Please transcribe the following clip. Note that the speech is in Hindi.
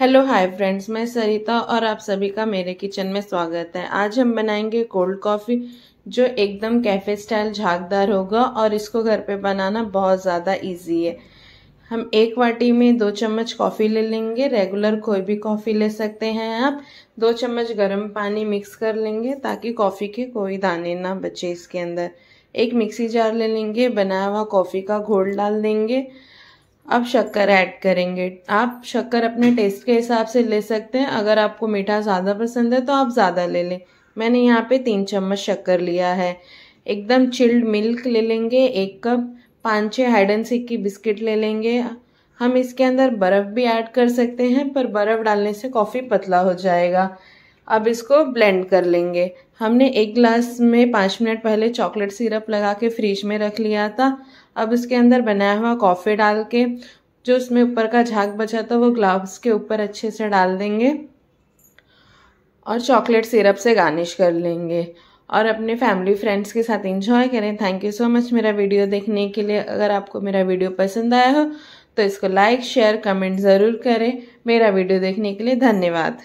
हेलो हाय फ्रेंड्स मैं सरिता और आप सभी का मेरे किचन में स्वागत है आज हम बनाएंगे कोल्ड कॉफ़ी जो एकदम कैफ़े स्टाइल झागदार होगा और इसको घर पे बनाना बहुत ज़्यादा इजी है हम एक वाटी में दो चम्मच कॉफ़ी ले लेंगे रेगुलर कोई भी कॉफ़ी ले सकते हैं आप दो चम्मच गर्म पानी मिक्स कर लेंगे ताकि कॉफ़ी के कोई दाने ना बचे इसके अंदर एक मिक्सी जार ले लेंगे बनाया हुआ कॉफ़ी का घोल डाल देंगे अब शक्कर ऐड करेंगे आप शक्कर अपने टेस्ट के हिसाब से ले सकते हैं अगर आपको मीठा ज़्यादा पसंद है तो आप ज़्यादा ले लें मैंने यहाँ पे तीन चम्मच शक्कर लिया है एकदम चिल्ड मिल्क ले लेंगे एक कप पाँच छः हाइड एंड सिक की बिस्किट ले लेंगे हम इसके अंदर बर्फ़ भी ऐड कर सकते हैं पर बर्फ़ डालने से कॉफ़ी पतला हो जाएगा अब इसको ब्लेंड कर लेंगे हमने एक ग्लास में पाँच मिनट पहले चॉकलेट सिरप लगा के फ्रिज में रख लिया था अब इसके अंदर बनाया हुआ कॉफ़ी डाल के जो उसमें ऊपर का झाग बचा था वो ग्लास के ऊपर अच्छे से डाल देंगे और चॉकलेट सिरप से गार्निश कर लेंगे और अपने फैमिली फ्रेंड्स के साथ इंजॉय करें थैंक यू सो मच मेरा वीडियो देखने के लिए अगर आपको मेरा वीडियो पसंद आया हो तो इसको लाइक शेयर कमेंट ज़रूर करें मेरा वीडियो देखने के लिए धन्यवाद